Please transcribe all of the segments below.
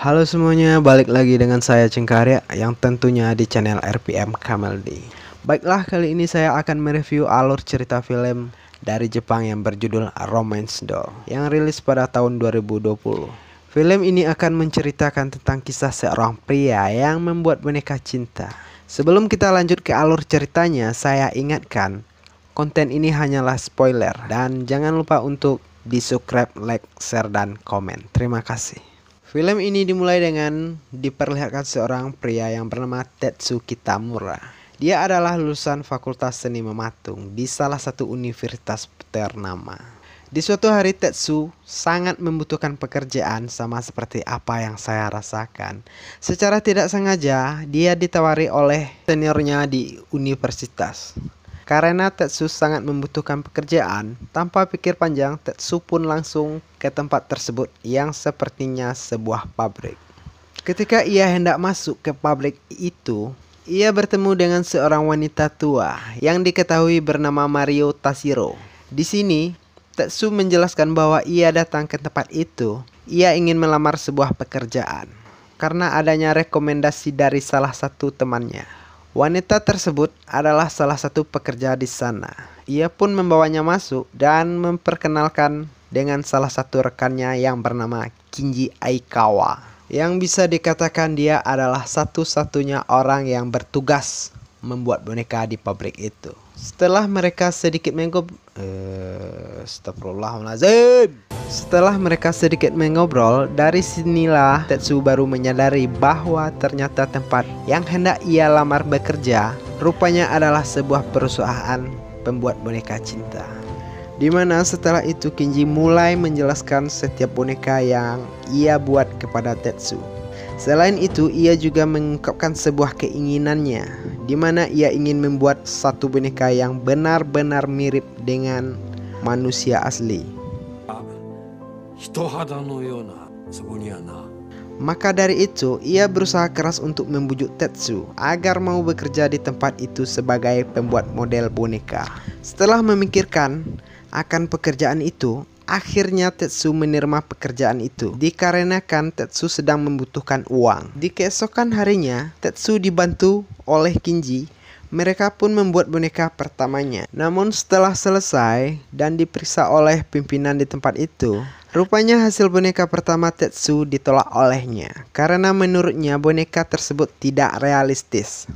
Halo semuanya, balik lagi dengan saya Cengkarya yang tentunya di channel RPM Kamaldi. Baiklah, kali ini saya akan mereview alur cerita film dari Jepang yang berjudul Romance Doll yang rilis pada tahun 2020. Film ini akan menceritakan tentang kisah seorang pria yang membuat boneka cinta. Sebelum kita lanjut ke alur ceritanya, saya ingatkan konten ini hanyalah spoiler dan jangan lupa untuk di subscribe, like, share, dan komen. Terima kasih. Film ini dimulai dengan diperlihatkan seorang pria yang bernama Tetsu Kitamura. Dia adalah lulusan Fakultas Seni Mematung di salah satu universitas ternama. Di suatu hari Tetsu sangat membutuhkan pekerjaan sama seperti apa yang saya rasakan. Secara tidak sengaja dia ditawari oleh seniornya di universitas. Karena Tetsu sangat membutuhkan pekerjaan, tanpa pikir panjang Tetsu pun langsung ke tempat tersebut yang sepertinya sebuah pabrik. Ketika ia hendak masuk ke pabrik itu, ia bertemu dengan seorang wanita tua yang diketahui bernama Mario Tashiro. Di sini, Tetsu menjelaskan bahwa ia datang ke tempat itu, ia ingin melamar sebuah pekerjaan karena adanya rekomendasi dari salah satu temannya. Wanita tersebut adalah salah satu pekerja di sana. Ia pun membawanya masuk dan memperkenalkan dengan salah satu rekannya yang bernama Kinji Aikawa. Yang bisa dikatakan dia adalah satu-satunya orang yang bertugas membuat boneka di pabrik itu. Setelah mereka sedikit mengob eh, Setelah mereka sedikit mengobrol, dari sinilah Tetsu baru menyadari bahwa ternyata tempat yang hendak ia lamar bekerja rupanya adalah sebuah perusahaan pembuat boneka cinta. Dimana setelah itu Kinji mulai menjelaskan setiap boneka yang ia buat kepada Tetsu. Selain itu, ia juga mengungkapkan sebuah keinginannya, di mana ia ingin membuat satu boneka yang benar-benar mirip dengan manusia asli. Ah, ya Maka dari itu, ia berusaha keras untuk membujuk Tetsu agar mau bekerja di tempat itu sebagai pembuat model boneka. Setelah memikirkan akan pekerjaan itu, Akhirnya Tetsu menerima pekerjaan itu dikarenakan Tetsu sedang membutuhkan uang. Di keesokan harinya, Tetsu dibantu oleh Kinji. Mereka pun membuat boneka pertamanya. Namun setelah selesai dan diperiksa oleh pimpinan di tempat itu, Rupanya hasil boneka pertama Tetsu ditolak olehnya karena menurutnya boneka tersebut tidak realistis.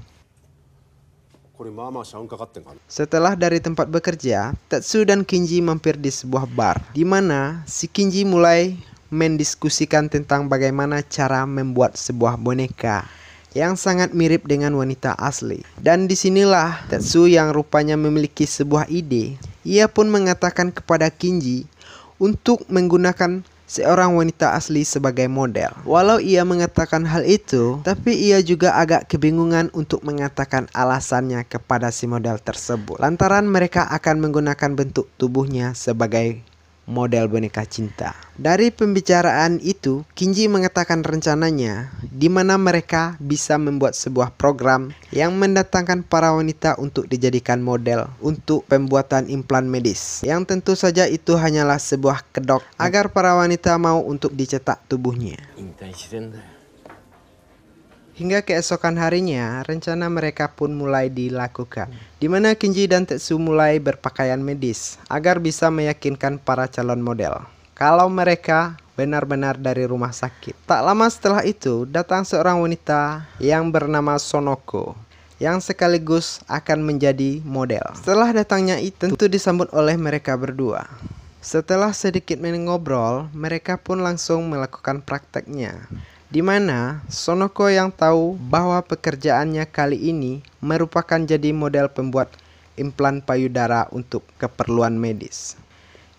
Setelah dari tempat bekerja, Tetsu dan Kinji mampir di sebuah bar, di mana si Kinji mulai mendiskusikan tentang bagaimana cara membuat sebuah boneka yang sangat mirip dengan wanita asli. Dan disinilah Tetsu yang rupanya memiliki sebuah ide. Ia pun mengatakan kepada Kinji untuk menggunakan seorang wanita asli sebagai model. Walau ia mengatakan hal itu, tapi ia juga agak kebingungan untuk mengatakan alasannya kepada si model tersebut. Lantaran mereka akan menggunakan bentuk tubuhnya sebagai model boneka cinta. Dari pembicaraan itu, Kinji mengatakan rencananya di mana mereka bisa membuat sebuah program yang mendatangkan para wanita untuk dijadikan model untuk pembuatan implan medis. Yang tentu saja itu hanyalah sebuah kedok agar para wanita mau untuk dicetak tubuhnya. Hingga keesokan harinya, rencana mereka pun mulai dilakukan, di mana Kinji dan Tetsu mulai berpakaian medis agar bisa meyakinkan para calon model. Kalau mereka benar-benar dari rumah sakit. Tak lama setelah itu, datang seorang wanita yang bernama Sonoko yang sekaligus akan menjadi model. Setelah datangnya itu, tentu disambut oleh mereka berdua. Setelah sedikit mengobrol, mereka pun langsung melakukan prakteknya di mana Sonoko yang tahu bahwa pekerjaannya kali ini merupakan jadi model pembuat implan payudara untuk keperluan medis.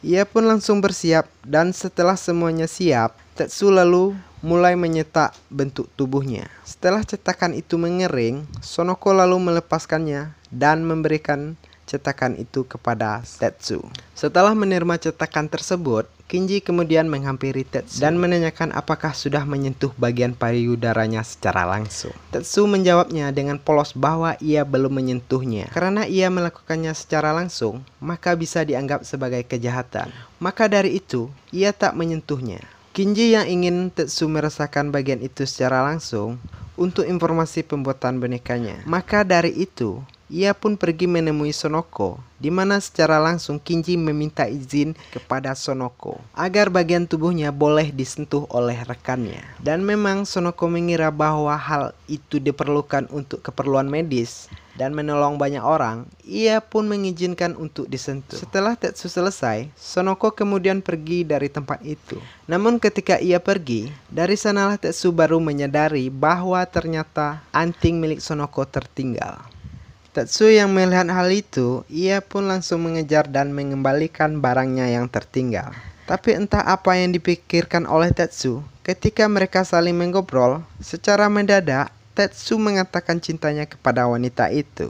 Ia pun langsung bersiap dan setelah semuanya siap, Tetsu lalu mulai menyetak bentuk tubuhnya. Setelah cetakan itu mengering, Sonoko lalu melepaskannya dan memberikan cetakan itu kepada Tetsu. Setelah menerima cetakan tersebut, Kinji kemudian menghampiri Tetsu dan menanyakan apakah sudah menyentuh bagian payudaranya secara langsung. Tetsu menjawabnya dengan polos bahwa ia belum menyentuhnya. Karena ia melakukannya secara langsung, maka bisa dianggap sebagai kejahatan. Maka dari itu, ia tak menyentuhnya. Kinji yang ingin Tetsu merasakan bagian itu secara langsung untuk informasi pembuatan bonekanya. Maka dari itu, ia pun pergi menemui Sonoko, di mana secara langsung Kinji meminta izin kepada Sonoko agar bagian tubuhnya boleh disentuh oleh rekannya. Dan memang Sonoko mengira bahwa hal itu diperlukan untuk keperluan medis dan menolong banyak orang, ia pun mengizinkan untuk disentuh. Setelah Tetsu selesai, Sonoko kemudian pergi dari tempat itu. Namun ketika ia pergi, dari sanalah Tetsu baru menyadari bahwa ternyata anting milik Sonoko tertinggal. Tetsu yang melihat hal itu, ia pun langsung mengejar dan mengembalikan barangnya yang tertinggal. Tapi entah apa yang dipikirkan oleh Tetsu, ketika mereka saling mengobrol, secara mendadak Tetsu mengatakan cintanya kepada wanita itu.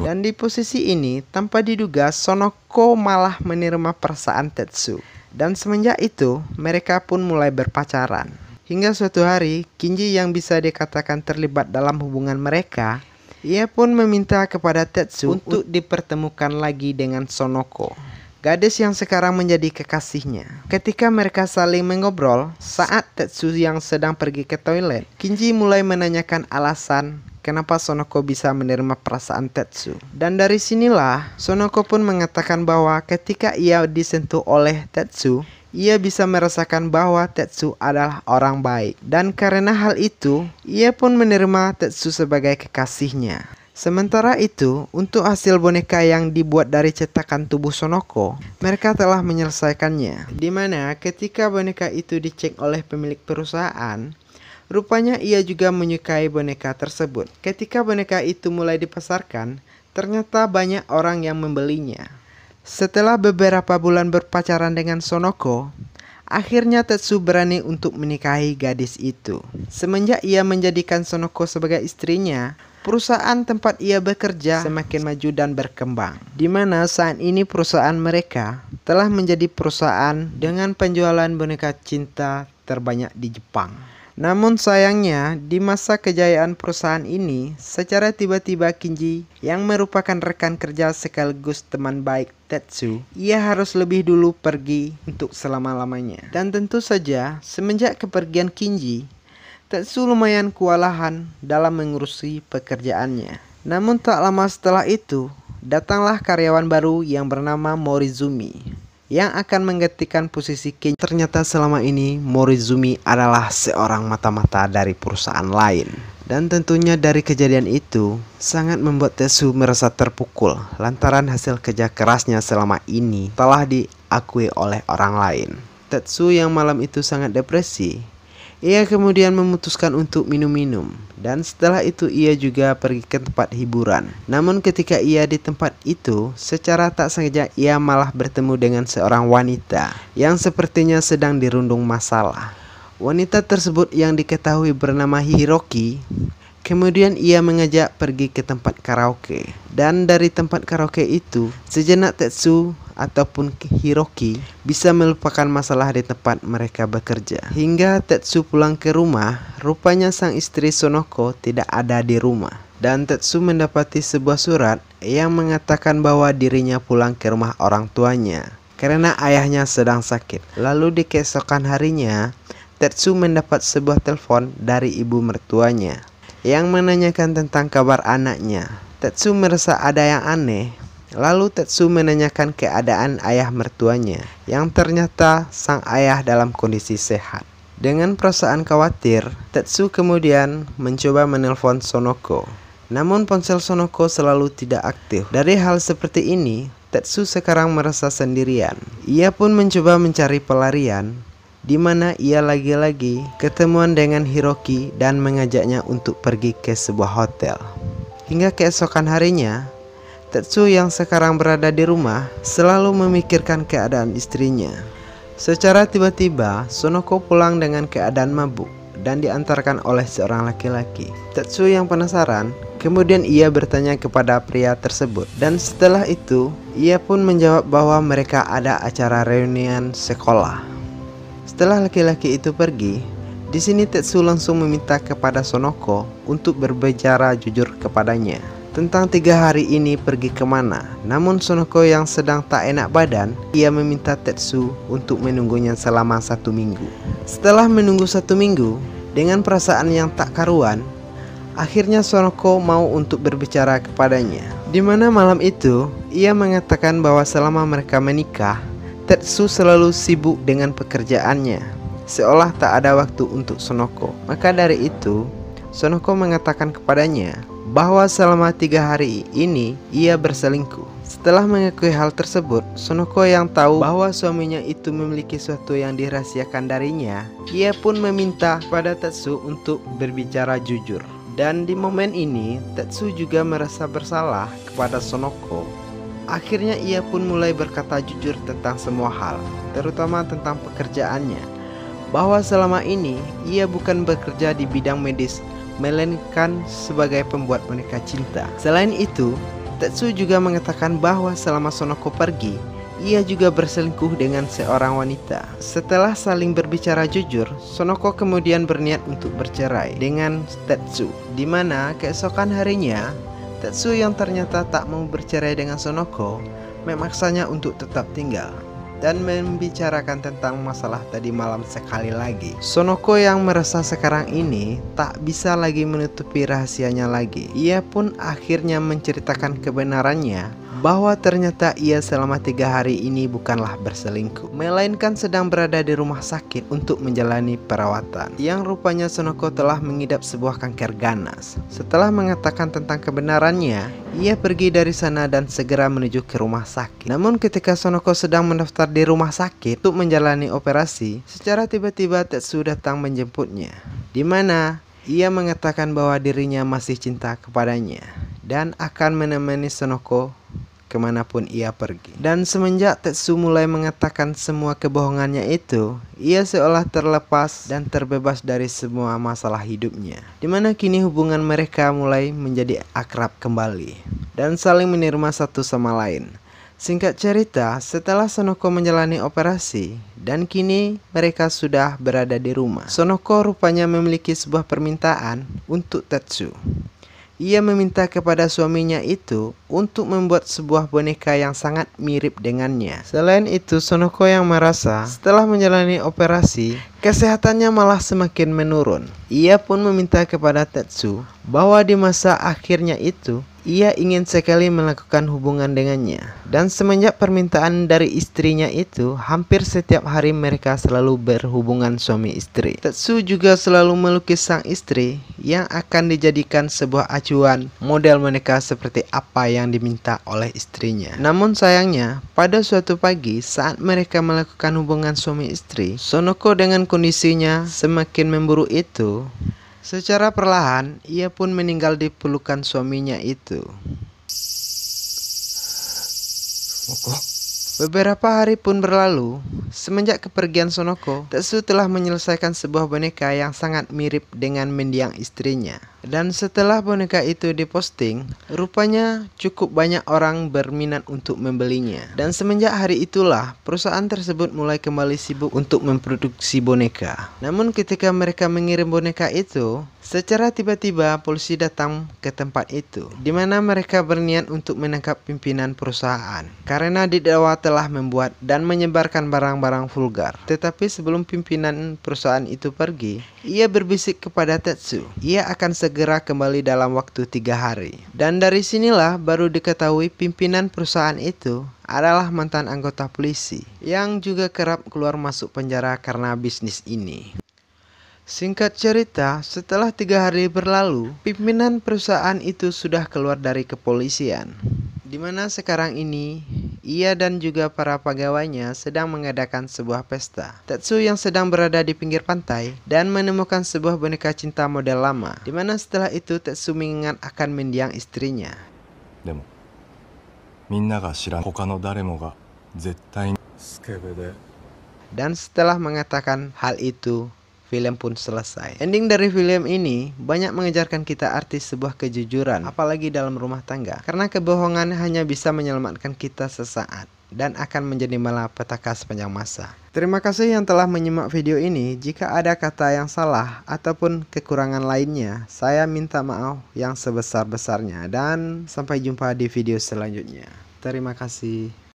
Dan di posisi ini, tanpa diduga, Sonoko malah menerima perasaan Tetsu. Dan semenjak itu, mereka pun mulai berpacaran. Hingga suatu hari, Kinji yang bisa dikatakan terlibat dalam hubungan mereka, ia pun meminta kepada Tetsu untuk dipertemukan lagi dengan Sonoko. Gadis yang sekarang menjadi kekasihnya. Ketika mereka saling mengobrol, saat Tetsu yang sedang pergi ke toilet, Kinji mulai menanyakan alasan kenapa Sonoko bisa menerima perasaan Tetsu. Dan dari sinilah, Sonoko pun mengatakan bahwa ketika ia disentuh oleh Tetsu, ia bisa merasakan bahwa Tetsu adalah orang baik. Dan karena hal itu, ia pun menerima Tetsu sebagai kekasihnya. Sementara itu, untuk hasil boneka yang dibuat dari cetakan tubuh Sonoko, mereka telah menyelesaikannya. Di mana ketika boneka itu dicek oleh pemilik perusahaan, Rupanya ia juga menyukai boneka tersebut. Ketika boneka itu mulai dipasarkan, ternyata banyak orang yang membelinya. Setelah beberapa bulan berpacaran dengan Sonoko, akhirnya Tetsu berani untuk menikahi gadis itu. Semenjak ia menjadikan Sonoko sebagai istrinya, perusahaan tempat ia bekerja semakin maju dan berkembang. Di mana saat ini perusahaan mereka telah menjadi perusahaan dengan penjualan boneka cinta terbanyak di Jepang. Namun sayangnya, di masa kejayaan perusahaan ini, secara tiba-tiba Kinji, yang merupakan rekan kerja sekaligus teman baik Tetsu, ia harus lebih dulu pergi untuk selama-lamanya. Dan tentu saja, semenjak kepergian Kinji, Tetsu lumayan kewalahan dalam mengurusi pekerjaannya. Namun tak lama setelah itu, datanglah karyawan baru yang bernama Morizumi yang akan menggantikan posisi King Ternyata selama ini Morizumi adalah seorang mata-mata dari perusahaan lain. Dan tentunya dari kejadian itu sangat membuat Tetsu merasa terpukul lantaran hasil kerja kerasnya selama ini telah diakui oleh orang lain. Tetsu yang malam itu sangat depresi ia kemudian memutuskan untuk minum-minum dan setelah itu ia juga pergi ke tempat hiburan. Namun ketika ia di tempat itu, secara tak sengaja ia malah bertemu dengan seorang wanita yang sepertinya sedang dirundung masalah. Wanita tersebut yang diketahui bernama Hiroki Kemudian ia mengajak pergi ke tempat karaoke dan dari tempat karaoke itu sejenak Tetsu ataupun Hiroki bisa melupakan masalah di tempat mereka bekerja. Hingga Tetsu pulang ke rumah, rupanya sang istri Sonoko tidak ada di rumah dan Tetsu mendapati sebuah surat yang mengatakan bahwa dirinya pulang ke rumah orang tuanya karena ayahnya sedang sakit. Lalu di keesokan harinya, Tetsu mendapat sebuah telepon dari ibu mertuanya yang menanyakan tentang kabar anaknya. Tetsu merasa ada yang aneh. Lalu Tetsu menanyakan keadaan ayah mertuanya yang ternyata sang ayah dalam kondisi sehat. Dengan perasaan khawatir, Tetsu kemudian mencoba menelpon Sonoko. Namun ponsel Sonoko selalu tidak aktif. Dari hal seperti ini, Tetsu sekarang merasa sendirian. Ia pun mencoba mencari pelarian, di mana ia lagi-lagi ketemuan dengan Hiroki dan mengajaknya untuk pergi ke sebuah hotel. Hingga keesokan harinya, Tetsu yang sekarang berada di rumah selalu memikirkan keadaan istrinya. Secara tiba-tiba, Sonoko pulang dengan keadaan mabuk dan diantarkan oleh seorang laki-laki. Tetsu yang penasaran, kemudian ia bertanya kepada pria tersebut. Dan setelah itu, ia pun menjawab bahwa mereka ada acara reunian sekolah. Setelah laki-laki itu pergi, di sini Tetsu langsung meminta kepada Sonoko untuk berbicara jujur kepadanya tentang tiga hari ini pergi kemana. Namun Sonoko yang sedang tak enak badan, ia meminta Tetsu untuk menunggunya selama satu minggu. Setelah menunggu satu minggu, dengan perasaan yang tak karuan, akhirnya Sonoko mau untuk berbicara kepadanya. Di mana malam itu, ia mengatakan bahwa selama mereka menikah, Tetsu selalu sibuk dengan pekerjaannya, seolah tak ada waktu untuk Sonoko. Maka dari itu, Sonoko mengatakan kepadanya bahwa selama tiga hari ini ia berselingkuh. Setelah mengakui hal tersebut, Sonoko yang tahu bahwa suaminya itu memiliki sesuatu yang dirahasiakan darinya, ia pun meminta pada Tetsu untuk berbicara jujur. Dan di momen ini, Tetsu juga merasa bersalah kepada Sonoko Akhirnya ia pun mulai berkata jujur tentang semua hal, terutama tentang pekerjaannya. Bahwa selama ini ia bukan bekerja di bidang medis, melainkan sebagai pembuat boneka cinta. Selain itu, Tetsu juga mengatakan bahwa selama Sonoko pergi, ia juga berselingkuh dengan seorang wanita. Setelah saling berbicara jujur, Sonoko kemudian berniat untuk bercerai dengan Tetsu, di mana keesokan harinya Tetsu yang ternyata tak mau bercerai dengan Sonoko memaksanya untuk tetap tinggal dan membicarakan tentang masalah tadi malam sekali lagi. Sonoko yang merasa sekarang ini tak bisa lagi menutupi rahasianya lagi. Ia pun akhirnya menceritakan kebenarannya bahwa ternyata ia selama tiga hari ini bukanlah berselingkuh, melainkan sedang berada di rumah sakit untuk menjalani perawatan. Yang rupanya Sonoko telah mengidap sebuah kanker ganas. Setelah mengatakan tentang kebenarannya, ia pergi dari sana dan segera menuju ke rumah sakit. Namun ketika Sonoko sedang mendaftar di rumah sakit untuk menjalani operasi, secara tiba-tiba Tetsu datang menjemputnya. Di mana ia mengatakan bahwa dirinya masih cinta kepadanya dan akan menemani Sonoko kemanapun ia pergi. Dan semenjak Tetsu mulai mengatakan semua kebohongannya itu, ia seolah terlepas dan terbebas dari semua masalah hidupnya. Dimana kini hubungan mereka mulai menjadi akrab kembali dan saling menerima satu sama lain. Singkat cerita, setelah Sonoko menjalani operasi dan kini mereka sudah berada di rumah. Sonoko rupanya memiliki sebuah permintaan untuk Tetsu. Ia meminta kepada suaminya itu untuk membuat sebuah boneka yang sangat mirip dengannya. Selain itu, Sonoko yang merasa setelah menjalani operasi, kesehatannya malah semakin menurun. Ia pun meminta kepada Tetsu bahwa di masa akhirnya itu, ia ingin sekali melakukan hubungan dengannya, dan semenjak permintaan dari istrinya itu, hampir setiap hari mereka selalu berhubungan suami istri. Tetsu juga selalu melukis sang istri yang akan dijadikan sebuah acuan model mereka seperti apa yang diminta oleh istrinya. Namun sayangnya, pada suatu pagi saat mereka melakukan hubungan suami istri, Sonoko dengan kondisinya semakin memburu itu, Secara perlahan, ia pun meninggal di pelukan suaminya itu. Oh, kok? Beberapa hari pun berlalu, semenjak kepergian Sonoko, Tetsu telah menyelesaikan sebuah boneka yang sangat mirip dengan mendiang istrinya. Dan setelah boneka itu diposting, rupanya cukup banyak orang berminat untuk membelinya. Dan semenjak hari itulah, perusahaan tersebut mulai kembali sibuk untuk memproduksi boneka. Namun ketika mereka mengirim boneka itu, secara tiba-tiba polisi datang ke tempat itu, di mana mereka berniat untuk menangkap pimpinan perusahaan. Karena didakwa telah membuat dan menyebarkan barang-barang vulgar. Tetapi sebelum pimpinan perusahaan itu pergi, ia berbisik kepada Tetsu, ia akan segera kembali dalam waktu tiga hari. Dan dari sinilah baru diketahui pimpinan perusahaan itu adalah mantan anggota polisi yang juga kerap keluar masuk penjara karena bisnis ini. Singkat cerita, setelah tiga hari berlalu, pimpinan perusahaan itu sudah keluar dari kepolisian di mana sekarang ini ia dan juga para pegawainya sedang mengadakan sebuah pesta. Tetsu yang sedang berada di pinggir pantai dan menemukan sebuah boneka cinta model lama, di mana setelah itu Tetsu mengingat akan mendiang istrinya. Demo, dan setelah mengatakan hal itu, film pun selesai. Ending dari film ini banyak mengejarkan kita artis sebuah kejujuran, apalagi dalam rumah tangga. Karena kebohongan hanya bisa menyelamatkan kita sesaat dan akan menjadi malapetaka sepanjang masa. Terima kasih yang telah menyimak video ini. Jika ada kata yang salah ataupun kekurangan lainnya, saya minta maaf yang sebesar-besarnya dan sampai jumpa di video selanjutnya. Terima kasih.